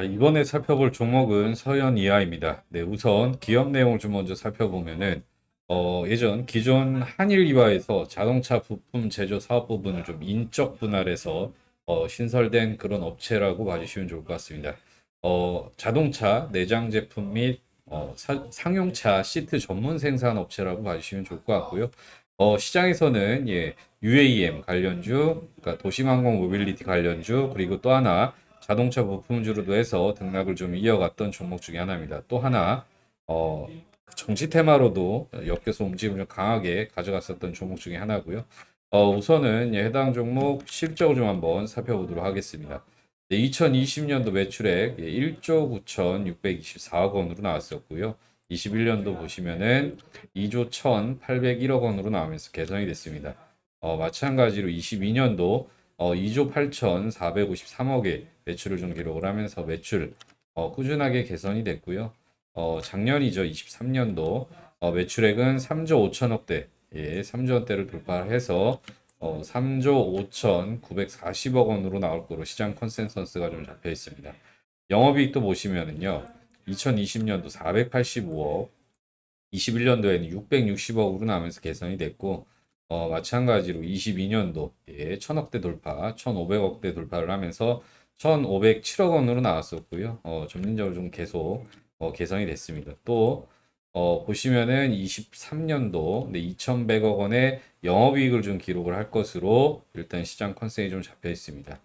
이번에 살펴볼 종목은 서현 이하입니다. 네, 우선 기업 내용을 좀 먼저 살펴보면은 어, 예전 기존 한일 이화에서 자동차 부품 제조 사업 부분을 좀 인적 분할해서 어, 신설된 그런 업체라고 봐주시면 좋을 것 같습니다. 어, 자동차 내장 제품 및 어, 사, 상용차 시트 전문 생산 업체라고 봐주시면 좋을 것 같고요. 어, 시장에서는 예, UAM 관련주, 그러니까 도심항공 모빌리티 관련주, 그리고 또 하나 자동차 부품주로도 해서 등락을 좀 이어갔던 종목 중에 하나입니다. 또 하나 어, 그 정치 테마로도 엮여서 움직임을 강하게 가져갔었던 종목 중에 하나고요. 어, 우선은 예, 해당 종목 실적을 좀 한번 살펴보도록 하겠습니다. 2020년도 예, 매출액 1조 예, 9,624억 원으로 나왔었고요. 21년도 보시면은 2조 1,801억 원으로 나오면서 개선이 됐습니다. 어, 마찬가지로 22년도 어, 2조 8,453억에 매출을 좀 기록을 하면서 매출 어, 꾸준하게 개선이 됐고요. 어, 작년이죠. 23년도 어, 매출액은 3조 5천억대 예, 3조 원대를 돌파해서 어, 3조 5,940억 원으로 나올 거로 시장 컨센서스가 좀 잡혀 있습니다. 영업이익도 보시면은요. 2020년도 485억, 21년도에는 660억으로 나면서 개선이 됐고 어, 마찬가지로 22년도 예, 1000억대 돌파, 1500억대 돌파를 하면서 1,507억 원으로 나왔었고요. 어, 점진적으로 좀 계속 어, 개선이 됐습니다. 또 어, 보시면은 23년도 네, 2,100억 원의 영업이익을 좀 기록을 할 것으로 일단 시장 컨셉이 좀 잡혀 있습니다.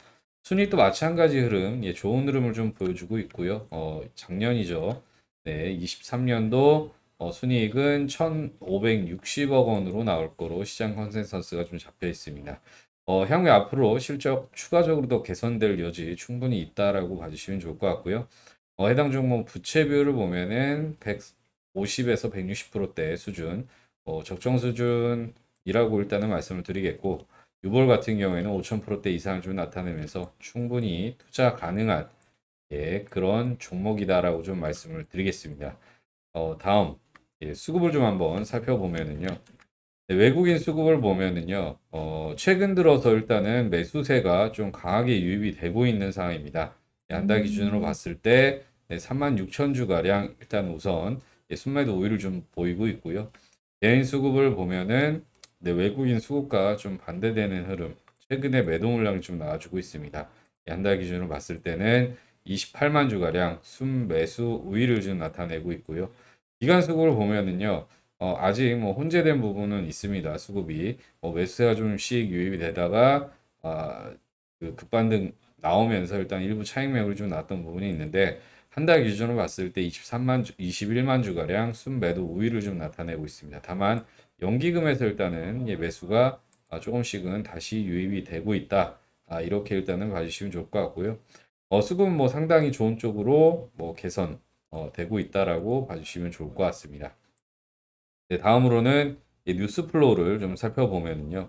순이익도 마찬가지 흐름, 예, 좋은 흐름을 좀 보여주고 있고요. 어, 작년이죠. 네, 23년도 어, 순이익은 1,560억 원으로 나올 거로 시장 컨센서스가 좀 잡혀 있습니다. 어, 향후 앞으로 실적 추가적으로 더 개선될 여지 충분히 있다라고 봐주시면 좋을 것 같고요. 어, 해당 종목 뭐 부채 비율을 보면은 150에서 160%대 수준, 어, 적정 수준이라고 일단은 말씀을 드리겠고, 유볼 같은 경우에는 5,000%대 이상을 좀 나타내면서 충분히 투자 가능한 예, 그런 종목이다라고 좀 말씀을 드리겠습니다. 어, 다음 예, 수급을 좀 한번 살펴보면은요. 네, 외국인 수급을 보면은요, 어, 최근 들어서 일단은 매수세가 좀 강하게 유입이 되고 있는 상황입니다. 예, 한달 기준으로 음. 봤을 때 36,000주가량 일단 우선 예, 순매도 우위를 좀 보이고 있고요. 개인 수급을 보면은 네, 외국인 수급과 좀 반대되는 흐름, 최근에 매도 물량이 좀 나와주고 있습니다. 예, 한달 기준으로 봤을 때는 28만 주가량 순매수 우위를 좀 나타내고 있고요. 기간 수급을 보면은요. 어, 아직 뭐 혼재된 부분은 있습니다. 수급이 뭐 매수세가 좀수 유입이 되다가 어, 그 급반등 나오면서 일단 일부 차익 매물이 좀 났던 부분이 있는데 한 달 기준으로 봤을 때 23만 주, 21만 주가량 순매도 우위를 좀 나타내고 있습니다. 다만 연기금에서 일단은 예, 매수가 아, 조금씩은 다시 유입이 되고 있다. 아, 이렇게 일단은 봐주시면 좋을 것 같고요. 어, 수급은 뭐 상당히 좋은 쪽으로 뭐 개선 어, 되고 있다라고 봐주시면 좋을 것 같습니다. 네, 다음으로는 뉴스 플로우를 좀 살펴보면요.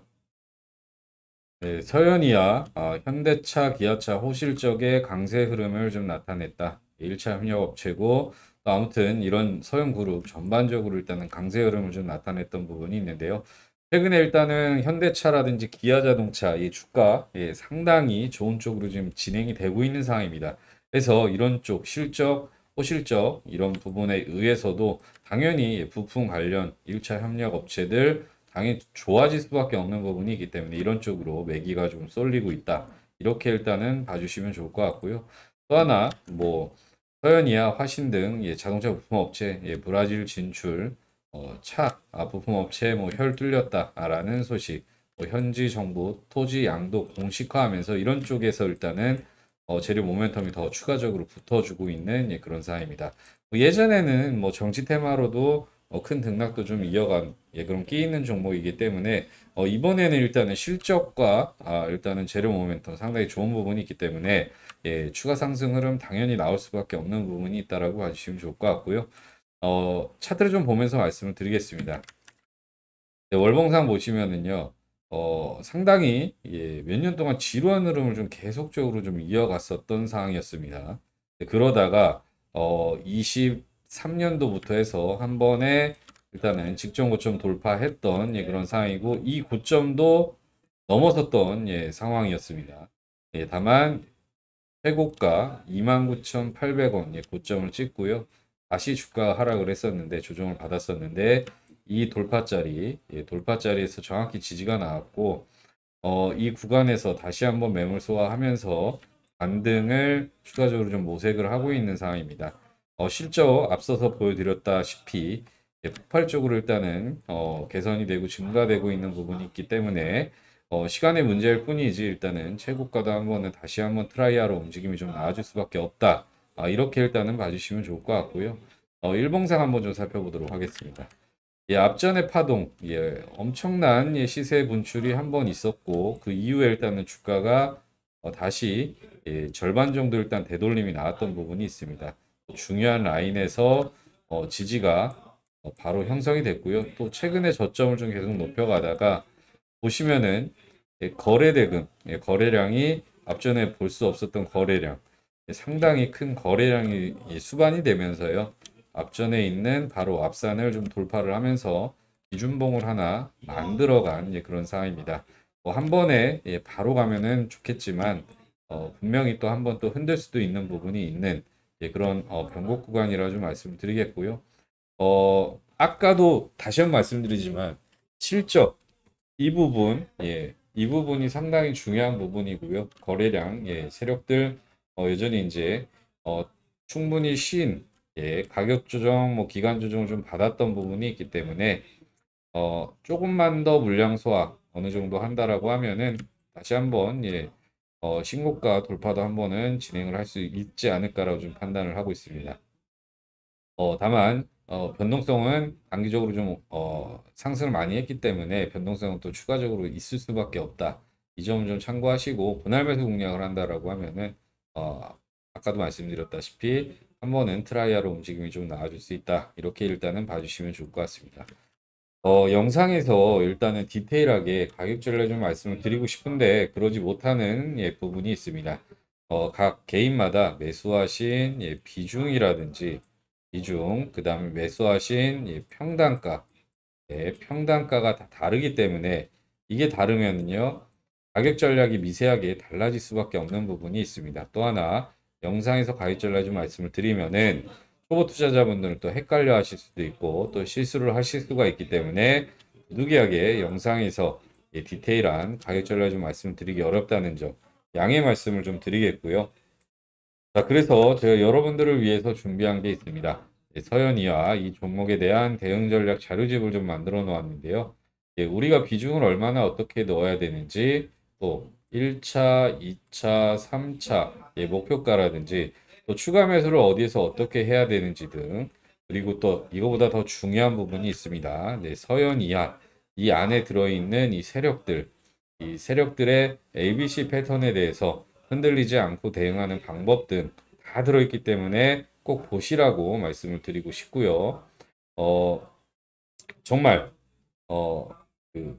네, 서현이야 아, 현대차, 기아차 호실적의 강세 흐름을 좀 나타냈다. 1차 협력업체고 아무튼 이런 서현그룹 전반적으로 일단은 강세 흐름을 좀 나타냈던 부분이 있는데요. 최근에 일단은 현대차라든지 기아자동차 이 주가 예, 상당히 좋은 쪽으로 지금 진행이 되고 있는 상황입니다. 그래서 이런 쪽 실적 호실적 이런 부분에 의해서도 당연히 부품 관련 1차 협력 업체들 당연히 좋아질 수밖에 없는 부분이기 때문에 이런 쪽으로 매기가 좀 쏠리고 있다. 이렇게 일단은 봐주시면 좋을 것 같고요. 또 하나 뭐 서현이야 화신 등 예, 자동차 부품 업체 예, 브라질 진출 어, 차 아, 부품 업체 뭐 혈 뚫렸다라는 소식 뭐 현지 정부 토지 양도 공식화하면서 이런 쪽에서 일단은 어, 재료 모멘텀이 더 추가적으로 붙어주고 있는 예, 그런 사입니다. 뭐 예전에는 뭐 정치 테마로도 어, 큰 등락도 좀 이어간 예, 그런 끼있는 종목이기 때문에 어, 이번에는 일단은 실적과 아, 일단은 재료 모멘텀 상당히 좋은 부분이 있기 때문에 예, 추가 상승 흐름 당연히 나올 수밖에 없는 부분이 있다라고 봐주시면 좋을 것 같고요. 어, 차트를 좀 보면서 말씀을 드리겠습니다. 네, 월봉상 보시면은요. 어, 상당히 예, 몇 년 동안 지루한 흐름을 좀 계속적으로 좀 이어갔었던 상황이었습니다. 네, 그러다가 어, 23년도부터 해서 한 번에 일단은 직전 고점 돌파했던 예, 그런 상황이고 이 고점도 넘어섰던 예, 상황이었습니다. 예, 다만 최고가 29,800원 예, 고점을 찍고요. 다시 주가 하락을 했었는데 조정을 받았었는데 이돌파자리 예, 돌파짜리에서 정확히 지지가 나왔고 어, 이 구간에서 다시 한번 매물 소화하면서 반등을 추가적으로 좀 모색을 하고 있는 상황입니다. 어, 실적 앞서서 보여드렸다시피 예, 폭발적으로 일단은 어, 개선이 되고 증가되고 있는 부분이 있기 때문에 어, 시간의 문제일 뿐이지 일단은 최고가도 한번은 다시 한번 트라이하러 움직임이 좀 나아질 수밖에 없다. 아, 이렇게 일단은 봐주시면 좋을 것 같고요. 어, 일봉상 한번 좀 살펴보도록 하겠습니다. 예, 앞전에 파동, 예, 엄청난 예, 시세 분출이 한 번 있었고 그 이후에 일단은 주가가 어, 다시 예, 절반 정도 일단 되돌림이 나왔던 부분이 있습니다. 중요한 라인에서 어, 지지가 어, 바로 형성이 됐고요. 또 최근에 저점을 좀 계속 높여가다가 보시면은 예, 거래 대금, 예, 거래량이 앞전에 볼 수 없었던 거래량, 예, 상당히 큰 거래량이 예, 수반이 되면서요. 앞전에 있는 바로 앞산을 좀 돌파를 하면서 기준봉을 하나 만들어간 예, 그런 상황입니다. 뭐한 번에 예, 바로 가면은 좋겠지만 어, 분명히 또 한 번 또 흔들 수도 있는 부분이 있는 예, 그런 어, 변곡 구간이라 좀 말씀드리겠고요. 어, 아까도 다시 한번 말씀드리지만 실적 이 부분 예, 이 부분이 상당히 중요한 부분이고요. 거래량 예, 세력들 어, 여전히 이제 어, 충분히 쉰 예, 가격 조정, 뭐 기간 조정 좀 받았던 부분이 있기 때문에 어, 조금만 더 물량 소화 어느 정도 한다라고 하면은 다시 한번 예, 어, 신고가 돌파도 한번은 진행을 할 수 있지 않을까라고 좀 판단을 하고 있습니다. 어, 다만 어, 변동성은 단기적으로 좀 어, 상승을 많이 했기 때문에 변동성은 또 추가적으로 있을 수밖에 없다. 이점좀 참고하시고 분할 매수 공략을 한다라고 하면은 어, 아까도 말씀드렸다시피 한 번은 트라이아로 움직임이 좀 나아질 수 있다. 이렇게 일단은 봐주시면 좋을 것 같습니다. 어, 영상에서 일단은 디테일하게 가격제을좀 말씀을 드리고 싶은데 그러지 못하는 예, 부분이 있습니다. 어, 각 개인마다 매수하신 예, 비중이라든지 비중, 그 다음에 매수하신 예, 평단가, 예, 평단가가 다 다르기 때문에 이게 다르면은요, 가격 전략이 미세하게 달라질 수밖에 없는 부분이 있습니다. 또 하나, 영상에서 가이드라지 말씀을 드리면은 초보 투자자분들은 또 헷갈려 하실 수도 있고 또 실수를 하실 수가 있기 때문에 누기하게 영상에서 예, 디테일한 가격 절라지 말씀드리기 을 어렵다는 점 양해 말씀을 좀 드리겠고요. 자, 그래서 제가 여러분들을 위해서 준비한 게 있습니다. 네, 서현이와이 종목에 대한 대응 전략 자료집을 좀 만들어 놓았는데요. 예, 우리가 비중을 얼마나 어떻게 넣어야 되는지 또 1차, 2차, 3차 예, 목표가라든지 또 추가 매수를 어디에서 어떻게 해야 되는지 등 그리고 또 이거보다 더 중요한 부분이 있습니다. 네, 서현 이하 이 안에 들어있는 이 세력들 이 세력들의 ABC 패턴에 대해서 흔들리지 않고 대응하는 방법 등 다 들어있기 때문에 꼭 보시라고 말씀을 드리고 싶고요. 어, 정말 어, 그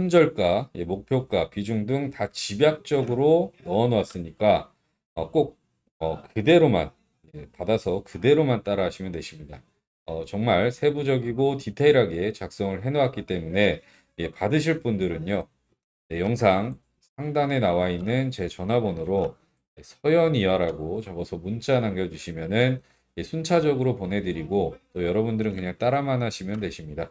손절가, 예, 목표가, 비중 등 다 집약적으로 넣어놨으니까 어, 꼭 어, 그대로만 예, 받아서 그대로만 따라 하시면 되십니다. 어, 정말 세부적이고 디테일하게 작성을 해놓았기 때문에 예, 받으실 분들은요. 영상 상단에 나와 있는 제 전화번호로 서연이어라고 적어서 문자 남겨주시면 순차적으로 보내드리고 또 여러분들은 그냥 따라만 하시면 되십니다.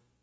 다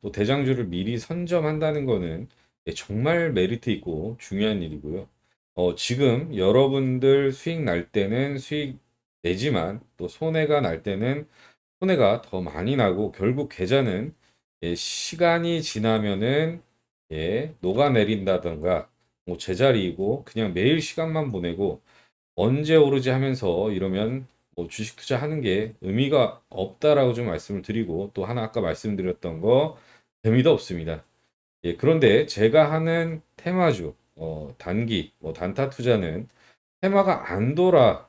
또 대장주를 미리 선점한다는 거는 예, 정말 메리트 있고 중요한 일이고요. 어, 지금 여러분들 수익 날 때는 수익 내지만 또 손해가 날 때는 손해가 더 많이 나고 결국 계좌는 예, 시간이 지나면은 예, 녹아내린다던가 뭐 제자리이고 그냥 매일 시간만 보내고 언제 오르지 하면서 이러면 뭐 주식 투자하는 게 의미가 없다라고 좀 말씀을 드리고 또 하나 아까 말씀드렸던 거 재미도 없습니다. 예, 그런데 제가 하는 테마주, 어, 단기, 뭐 단타 투자는 테마가 안 돌아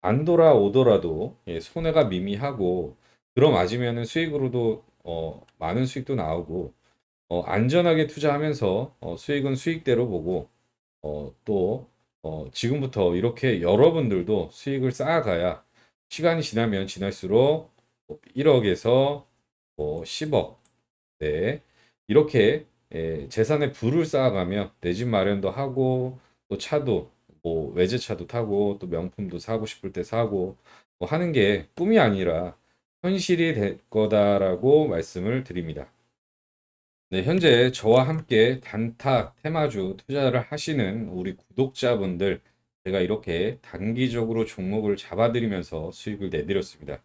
안 돌아오더라도 예, 손해가 미미하고 들어맞으면 수익으로도 어, 많은 수익도 나오고 어, 안전하게 투자하면서 어, 수익은 수익대로 보고 어, 또 어, 지금부터 이렇게 여러분들도 수익을 쌓아가야 시간이 지나면 지날수록 1억에서 뭐 10억 뭐 네 이렇게 예, 재산의 부를 쌓아가면 내집 마련도 하고 또 차도 뭐 외제차도 타고 또 명품도 사고 싶을 때 사고 뭐 하는 게 꿈이 아니라 현실이 될 거다라고 말씀을 드립니다. 네, 현재 저와 함께 단타 테마주 투자를 하시는 우리 구독자분들 제가 이렇게 단기적으로 종목을 잡아드리면서 수익을 내드렸습니다.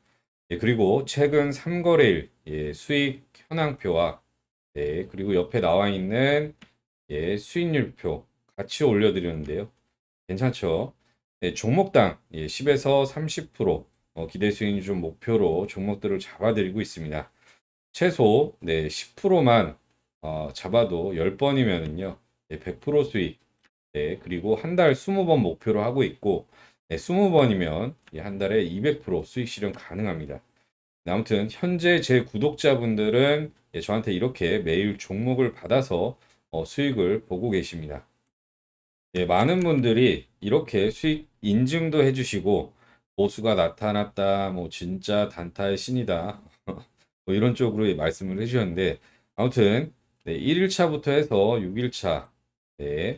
예, 그리고 최근 3거래일 예, 수익 현황표와 예, 그리고 옆에 나와 있는 예, 수익률표 같이 올려드렸는데요. 괜찮죠? 예, 종목당 예, 10에서 30% 어, 기대 수익률 목표로 종목들을 잡아드리고 있습니다. 최소 네, 10%만 어, 잡아도 1 0번이면요 예, 100% 수익 네, 그리고 한 달 20번 목표로 하고 있고 네, 20번이면 한 달에 200% 수익 실현 가능합니다. 네, 아무튼 현재 제 구독자분들은 예, 저한테 이렇게 매일 종목을 받아서 어, 수익을 보고 계십니다. 예, 많은 분들이 이렇게 수익 인증도 해주시고 보수가 나타났다, 뭐 진짜 단타의 신이다 뭐 이런 쪽으로 말씀을 해주셨는데 아무튼 네, 1일차부터 해서 6일차 네,